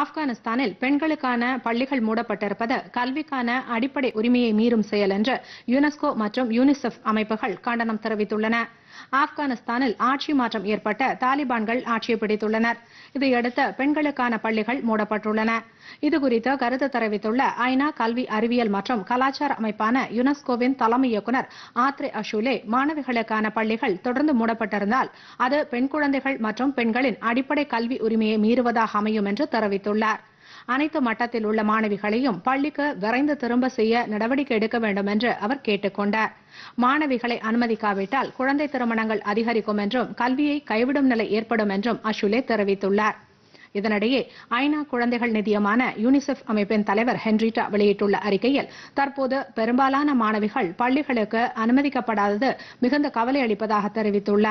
ஆப்கானிஸ்தானில் பெண்களுக்கான பள்ளிகள் மூடப்பட்டிருப்பது கல்விக்கான அடிப்படை உரிமையை மீறும் செயல் என்று யுனெஸ்கோ மற்றும் யூனிசெஃப் அமைப்புகள் கண்டனம் தெரிவித்துள்ளன ஆப்கானிஸ்தானில் ஆட்சி மாற்றம் ஏற்பட்ட தாலிபான்கள் ஆட்சியை பிடித்துள்ளனர் இதையடுத்து பெண்களுக்கான பள்ளிகள் மூடப்பட்டுள்ளன இதுகுறித்து கருத்து தெரிவித்துள்ள ஐநா கல்வி அறிவியல் மற்றும் கலாச்சார அமைப்பான யுனெஸ்கோவின் தலைமை இயக்குநர் ஆத்ரே அஷூலே மாணவிகளுக்கான பள்ளிகள் தொடர்ந்து மூடப்பட்டிருந்தால் அது பெண் குழந்தைகள் மற்றும் பெண்களின் அடிப்படை கல்வி உரிமையை மீறுவதாக அமையும் என்று தெரிவித்தார் தெரிவித்துள்ளார் அனைத்து மட்டத்தில் உள்ள மாணவிகளையும் பள்ளிக்கு விரைந்து திரும்ப செய்ய நடவடிக்கை எடுக்க வேண்டும் என்று அவர் கேட்டுக் கொண்டார் மாணவிகளை அனுமதிக்காவிட்டால் குழந்தை திருமணங்கள் அதிகரிக்கும் என்றும் கல்வியை கைவிடும் நிலை ஏற்படும் என்றும் அஷுலே தெரிவித்துள்ளார் இதனிடையே ஐநா குழந்தைகள் நிதியமான யூனிசெஃப் அமைப்பின் தலைவர் ஹென்ரிட்டா வெளியிட்டுள்ள அறிக்கையில் தற்போது பெரும்பாலான மாணவிகள் பள்ளிகளுக்கு அனுமதிக்கப்படாதது மிகுந்த கவலை அளிப்பதாக தெரிவித்துள்ளார்